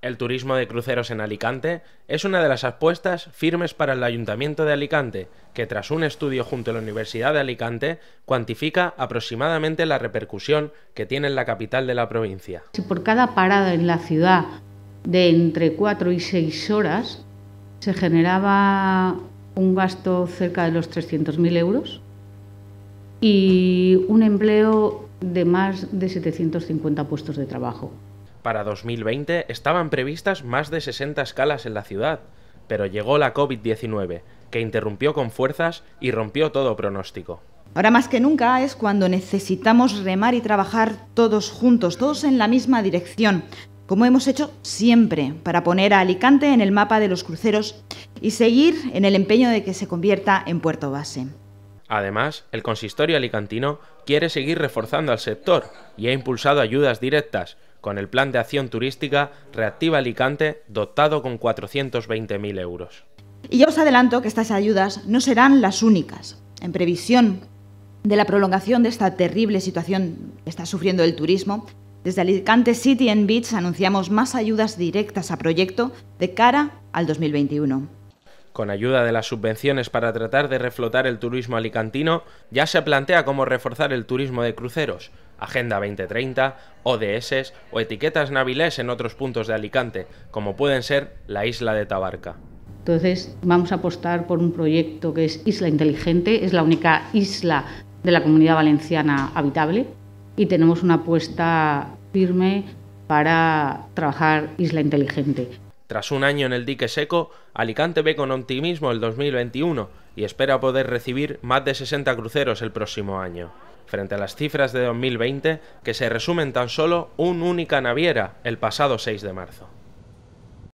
El turismo de cruceros en Alicante es una de las apuestas firmes para el Ayuntamiento de Alicante, que tras un estudio junto a la Universidad de Alicante cuantifica aproximadamente la repercusión que tiene en la capital de la provincia. Si por cada parada en la ciudad de entre 4 y 6 horas se generaba un gasto cerca de los 300.000 euros y un empleo de más de 750 puestos de trabajo para 2020 estaban previstas más de 60 escalas en la ciudad, pero llegó la COVID-19, que interrumpió con fuerzas y rompió todo pronóstico. Ahora más que nunca es cuando necesitamos remar y trabajar todos juntos, todos en la misma dirección, como hemos hecho siempre, para poner a Alicante en el mapa de los cruceros y seguir en el empeño de que se convierta en puerto base. Además, el consistorio alicantino quiere seguir reforzando al sector y ha impulsado ayudas directas con el Plan de Acción Turística Reactiva Alicante, dotado con 420.000 euros. Y ya os adelanto que estas ayudas no serán las únicas. En previsión de la prolongación de esta terrible situación que está sufriendo el turismo, desde Alicante City and Beach anunciamos más ayudas directas a proyecto de cara al 2021. Con ayuda de las subvenciones para tratar de reflotar el turismo alicantino, ya se plantea cómo reforzar el turismo de cruceros, Agenda 2030, ODS o etiquetas naviles en otros puntos de Alicante, como pueden ser la isla de Tabarca. Entonces vamos a apostar por un proyecto que es Isla Inteligente, es la única isla de la comunidad valenciana habitable y tenemos una apuesta firme para trabajar Isla Inteligente. Tras un año en el dique seco, Alicante ve con optimismo el 2021 y espera poder recibir más de 60 cruceros el próximo año, frente a las cifras de 2020 que se resumen tan solo un única naviera el pasado 6 de marzo.